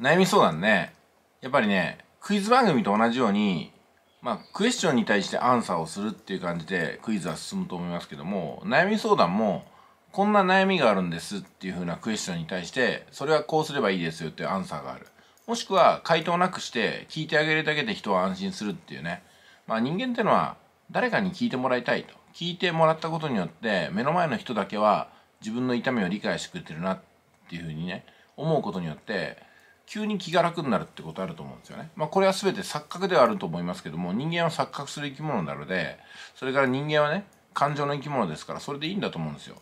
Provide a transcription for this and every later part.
悩み相談ね。やっぱりね、クイズ番組と同じように、まあ、クエスチョンに対してアンサーをするっていう感じでクイズは進むと思いますけども、悩み相談も、こんな悩みがあるんですっていう風なクエスチョンに対して、それはこうすればいいですよっていうアンサーがある。もしくは回答なくして聞いてあげるだけで人は安心するっていうね。まあ人間ってのは誰かに聞いてもらいたいと。聞いてもらったことによって目の前の人だけは自分の痛みを理解してくれてるなっていう風にね、思うことによって急に気が楽になるってことあると思うんですよね。まあ、これは全て錯覚ではあると思いますけども人間は錯覚する生き物なのでそれから人間はね感情の生き物ですからそれでいいんだと思うんですよ。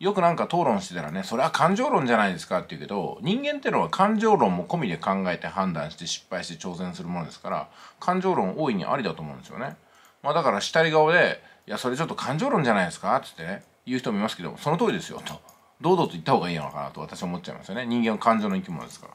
よくなんか討論してたらねそれは感情論じゃないですかって言うけど人間ってのは感情論も込みで考えて判断して失敗して挑戦するものですから感情論大いにありだと思うんですよね。まあ、だから下り顔で「いやそれちょっと感情論じゃないですか」っつってね言う人もいますけどその通りですよと堂々と言った方がいいのかなと私は思っちゃいますよね人間は感情の生き物ですから。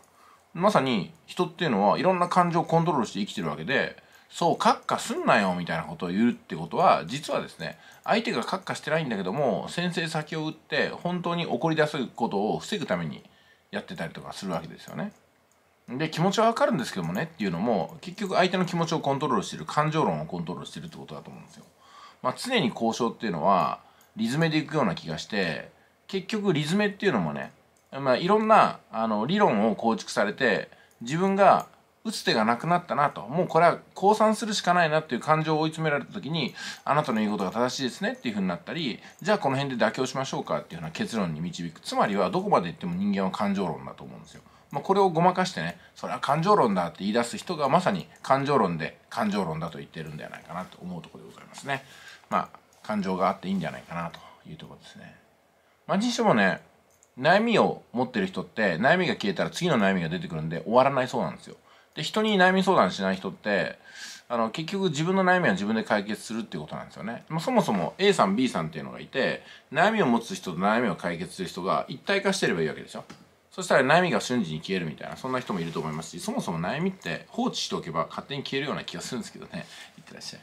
まさに人っていうのはいろんな感情をコントロールして生きてるわけでそう閣下すんなよみたいなことを言うってことは実はですね相手が閣下してないんだけども先制先を打って本当に怒り出すことを防ぐためにやってたりとかするわけですよね。で気持ちはわかるんですけどもねっていうのも結局相手の気持ちをコントロールしてる感情論をコントロールしてるってことだと思うんですよ。まあ、常に交渉っていうのはリズメでいくような気がして結局リズメっていうのもねまあ、いろんなあの理論を構築されて自分が打つ手がなくなったなともうこれは降参するしかないなっていう感情を追い詰められた時にあなたの言うことが正しいですねっていうふうになったりじゃあこの辺で妥協しましょうかっていうような結論に導くつまりはどこまで言っても人間は感情論だと思うんですよ。まあ、これをごまかしてねそれは感情論だって言い出す人がまさに感情論で感情論だと言ってるんではないかなと思うところでございますね。まあ感情があっていいんじゃないかなというところですね。まあ、にしてもね悩みを持ってる人って悩みが消えたら次の悩みが出てくるんで終わらないそうなんですよ。で人に悩み相談しない人ってあの結局自分の悩みは自分で解決するっていうことなんですよね。まあ、そもそも A さん B さんっていうのがいて悩みを持つ人と悩みを解決する人が一体化してればいいわけでしょ。そしたら悩みが瞬時に消えるみたいなそんな人もいると思いますしそもそも悩みって放置しておけば勝手に消えるような気がするんですけどね。いってらっしゃい。